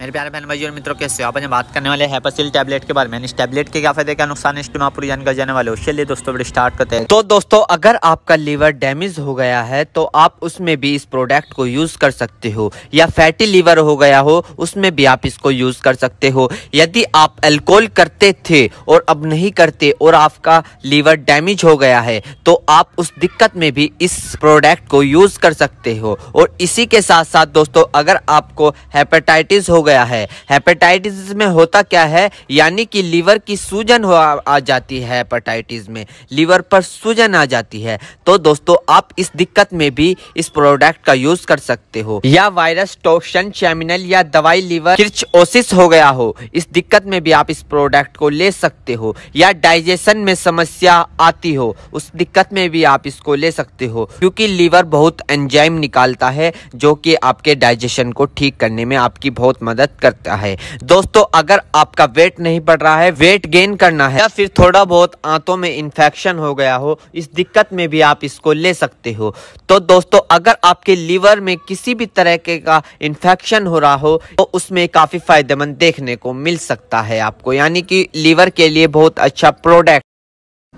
मेरे प्यारे बहन भाई और मित्रों कैसे हो आप अपने बात करने वाले हैपासिल टैबलेट के बारे में इस टैबलेट के क्या फायदे क्या नुकसान इसकी आप पूरी जानकारी जाने वाले हो चलिए दोस्तों बड़े स्टार्ट करते हैं तो दोस्तों अगर आपका लीवर डैमेज हो गया है तो आप उसमें भी इस प्रोडक्ट को यूज़ कर सकते हो या फैटी लीवर हो गया हो उसमें भी आप इसको यूज़ कर सकते हो यदि आप एल्कोहल करते थे और अब नहीं करते और आपका लीवर डैमेज हो गया है तो आप उस दिक्कत में भी इस प्रोडक्ट को यूज़ कर सकते हो और इसी के साथ साथ दोस्तों अगर आपको हेपेटाइटिस हो गया है हेपेटाइटिस में होता क्या है यानी कि लीवर की सूजन हो आ, आ जाती है हेपेटाइटिस में लीवर पर सूजन आ जाती है तो दोस्तों आप इस दिक्कत में भी इस प्रोडक्ट का यूज कर सकते हो या वायरस टोक्शन चैमिनल या दवाई लीवर किर्च ओसिस हो गया हो इस दिक्कत में भी आप इस प्रोडक्ट को ले सकते हो या डाइजेशन में समस्या आती हो उस दिक्कत में भी आप इसको ले सकते हो क्योंकि लीवर बहुत एंजाइम निकालता है जो कि आपके डाइजेशन को ठीक करने में आपकी बहुत मदद मदद करता है दोस्तों अगर आपका वेट नहीं बढ़ रहा है वेट गेन करना है या फिर थोड़ा बहुत आंतों में इन्फेक्शन हो गया हो इस दिक्कत में भी आप इसको ले सकते हो तो दोस्तों अगर आपके लीवर में किसी भी तरह के का इन्फेक्शन हो रहा हो तो उसमें काफ़ी फायदेमंद देखने को मिल सकता है आपको यानी कि लीवर के लिए बहुत अच्छा प्रोडक्ट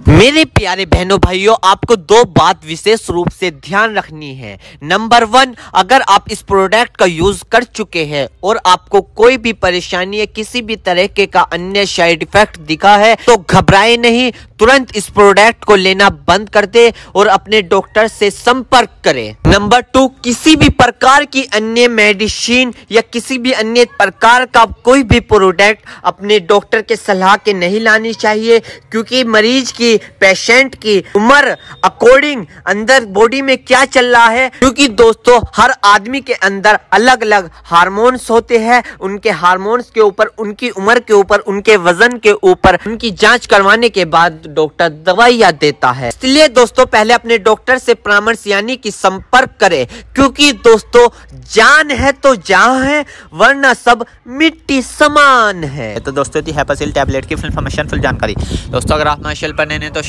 मेरे प्यारे बहनों भाइयों आपको दो बात विशेष रूप से ध्यान रखनी है नंबर वन अगर आप इस प्रोडक्ट का यूज कर चुके हैं और आपको कोई भी परेशानी या किसी भी तरीके का अन्य साइड इफेक्ट दिखा है तो घबराए नहीं तुरंत इस प्रोडक्ट को लेना बंद कर दे और अपने डॉक्टर से संपर्क करें नंबर टू किसी भी प्रकार की अन्य मेडिसिन या किसी भी अन्य प्रकार का कोई भी प्रोडक्ट अपने डॉक्टर के सलाह के नहीं लानी चाहिए क्योंकि मरीज की पेशेंट की उम्र अकॉर्डिंग अंदर बॉडी में क्या चल रहा है क्योंकि दोस्तों हर आदमी के अंदर अलग अलग हारमोन्स होते हैं उनके हारमोन्स के ऊपर उनकी उम्र के ऊपर उनके वजन के ऊपर उनकी जांच करवाने के बाद डॉक्टर दवाइयाँ देता है इसलिए दोस्तों पहले अपने डॉक्टर से परामर्श यानी कि संपर्क करें क्योंकि दोस्तों जान है तो जहाँ है वरना सब मिट्टी समान है तो दोस्तों टैबलेट की फुल फुल जानकारी दोस्तों अगर आप हमारे पर तो